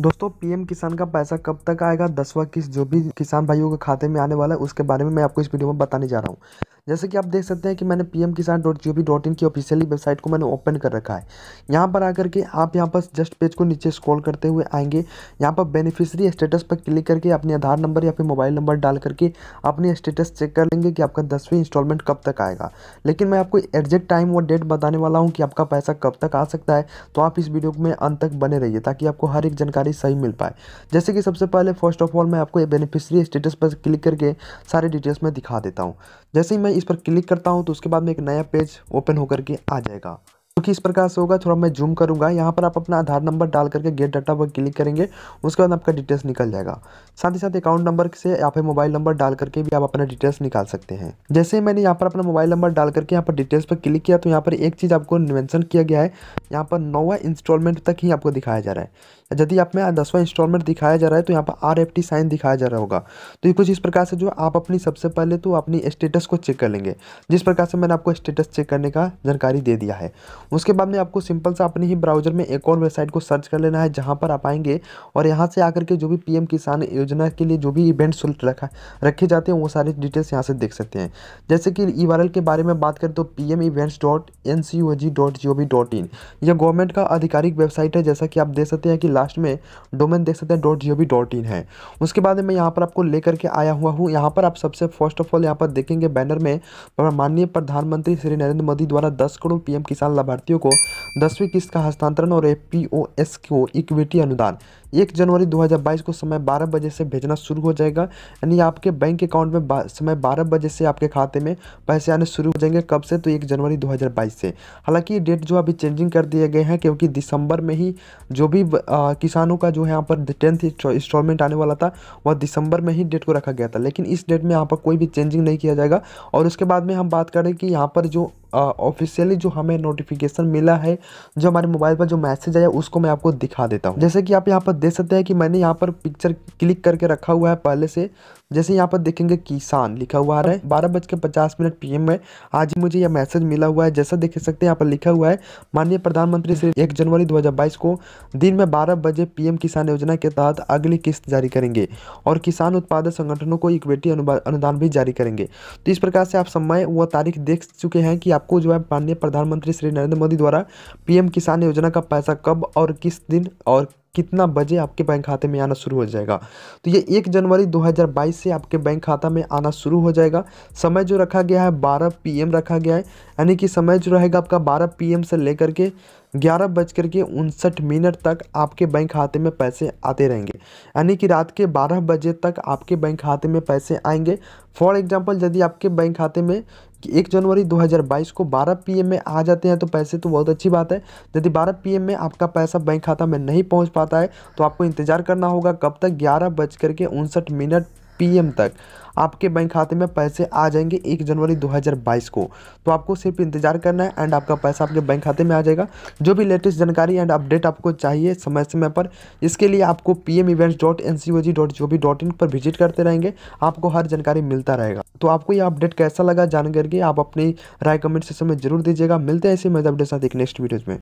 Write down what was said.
दोस्तों पीएम किसान का पैसा कब तक आएगा दसवा किस्त जो भी किसान भाइयों के खाते में आने वाला है उसके बारे में मैं आपको इस वीडियो में बताने जा रहा हूँ जैसे कि आप देख सकते हैं कि मैंने P M Kisan dot G O V dot in की ऑफिशियली वेबसाइट को मैंने ओपन कर रखा है यहाँ पर आकर के आप यहाँ पर जस्ट पेज को नीचे स्क्रॉल करते हुए आएंगे यहाँ पर बेनिफिशियरी स्टेटस पर क्लिक करके अपने आधार नंबर या फिर मोबाइल नंबर डाल करके अपने स्टेटस चेक कर लेंगे कि आपका दसवीं इंस्टॉलमेंट कब तक आएगा लेकिन मैं आपको एग्जैक्ट टाइम और डेट बताने वाला हूँ कि आपका पैसा कब तक आ सकता है तो आप इस वीडियो में अंत तक बने रहिए ताकि आपको हर एक जानकारी सही मिल पाए जैसे कि सबसे पहले फर्स्ट ऑफ ऑल मैं आपको बेनिफिशियरी स्टेटस पर क्लिक करके सारे डिटेल्स में दिखा देता हूँ जैसे ही मैं इस पर क्लिक करता हूँ तो उसके बाद में एक नया पेज ओपन होकर के आ जाएगा क्योंकि इस प्रकार से होगा थोड़ा मैं जूम करूंगा यहाँ पर आप अपना आधार नंबर डाल करके गेट डाटा पर क्लिक करेंगे उसके बाद आपका डिटेल्स निकल जाएगा साथ ही साथ अकाउंट नंबर से यहाँ पे मोबाइल नंबर डाल करके भी आप अपना डिटेल्स निकाल सकते हैं जैसे ही मैंने यहाँ पर अपना मोबाइल नंबर डाल करके यहाँ पर डिटेल्स पर क्लिक किया तो यहाँ पर एक चीज़ आपको मैंसन किया गया है यहाँ पर नौवा इंस्टॉलमेंट तक ही आपको दिखाया जा रहा है यदि आप में दसवां इंस्टॉलमेंट दिखाया जा रहा है तो यहाँ पर आर एफ टी साइन दिखाया जा रहा होगा तो ये कुछ इस प्रकार से जो आप अपनी सबसे पहले तो अपनी स्टेटस को चेक कर लेंगे जिस प्रकार से मैंने आपको स्टेटस चेक करने का जानकारी दे दिया है उसके बाद में आपको सिंपल सा अपने ही ब्राउजर में एक और वेबसाइट को सर्च कर लेना है जहाँ पर आप आएंगे और यहाँ से आकर के जो भी पीएम किसान योजना के लिए जो भी इवेंट शुल्क रखा रखे जाते हैं वो सारे डिटेल्स यहाँ से देख सकते हैं जैसे कि ई के बारे में बात करें तो P M events dot N C O G dot G O V dot in यह गवर्नमेंट का आधिकारिक वेबसाइट है जैसा कि आप देख सकते हैं कि लास्ट में डोमेन देख सकते हैं dot G O V dot in है उसके बाद मैं यहाँ पर आपको लेकर के आया हुआ हूँ यहाँ पर आप सबसे फर्स्ट ऑफ ऑल यहाँ पर देखेंगे बैनर में माननीय प्रधानमंत्री श्री नरेंद्र मोदी द्वारा दस करोड़ पी किसान लाभार्थी लाभार्थियों को दसवीं किस्त का हस्तांतरण और एफ को इक्विटी अनुदान एक जनवरी 2022 को समय 12 बजे से भेजना शुरू हो जाएगा यानी आपके बैंक अकाउंट में बा, समय 12 बजे से आपके खाते में पैसे आने शुरू हो जाएंगे कब से तो एक जनवरी 2022 से हालांकि ये डेट जो अभी चेंजिंग कर दिए गए हैं क्योंकि दिसंबर में ही जो भी आ, किसानों का जो है यहाँ पर टेंथ इंस्टॉलमेंट आने वाला था वह दिसंबर में ही डेट को रखा गया था लेकिन इस डेट में यहाँ पर कोई भी चेंजिंग नहीं किया जाएगा और उसके बाद में हम बात करें कि यहाँ पर जो ऑफिशियली जो हमें नोटिफिकेशन मिला है जो हमारे मोबाइल पर जो मैसेज आया उसको मैं आपको दिखा देता हूँ जैसे कि आप यहाँ पर देख सकते हैं कि मैंने यहाँ पर पिक्चर क्लिक करके रखा हुआ है पहले से जैसे यहाँ पर देखेंगे किसान लिखा हुआ आ रहा है बारह बज के पचास मिनट पी में आज मुझे यह मैसेज मिला हुआ है जैसा देख सकते हैं यहाँ पर लिखा हुआ है माननीय प्रधानमंत्री श्री एक जनवरी 2022 को दिन में बारह बजे पीएम किसान योजना के तहत अगली किस्त जारी करेंगे और किसान उत्पादक संगठनों को इक्विटी अनुदान भी जारी करेंगे तो इस प्रकार से आप समय व तारीख देख चुके हैं कि आपको जो है माननीय प्रधानमंत्री श्री नरेंद्र मोदी द्वारा पी किसान योजना का पैसा कब और किस दिन और कितना बजे आपके बैंक खाते में आना शुरू हो जाएगा तो ये एक जनवरी 2022 से आपके बैंक खाता में आना शुरू हो जाएगा समय जो रखा गया है 12 पीएम रखा गया है यानी कि समय जो रहेगा आपका 12 पीएम से लेकर के ग्यारह बज करके उनसठ मिनट तक आपके बैंक खाते में पैसे आते रहेंगे यानी कि रात के बारह बजे तक आपके बैंक खाते में पैसे आएंगे फॉर एग्जाम्पल यदि आपके बैंक खाते में कि एक जनवरी 2022 को 12 पीएम में आ जाते हैं तो पैसे तो बहुत अच्छी बात है यदि 12 पीएम में आपका पैसा बैंक खाता में नहीं पहुंच पाता है तो आपको इंतज़ार करना होगा कब तक ग्यारह बज करके उनसठ मिनट पीएम तक आपके बैंक खाते में पैसे आ जाएंगे एक जनवरी 2022 को तो आपको सिर्फ इंतजार करना है एंड आपका पैसा आपके बैंक खाते में आ जाएगा जो भी लेटेस्ट जानकारी एंड अपडेट आपको चाहिए समय समय पर इसके लिए आपको P M events dot N C O G dot G O V dot in पर विजिट करते रहेंगे आपको हर जानकारी मिलता रहेगा तो आपको यह अपडेट कैसा लगा जान करके आप अपनी राय कमेंट सेक्शन में जरूर दीजिएगा मिलते हैं ऐसे मजा अपडेट साथ एक नेक्स्ट वीडियोज़ में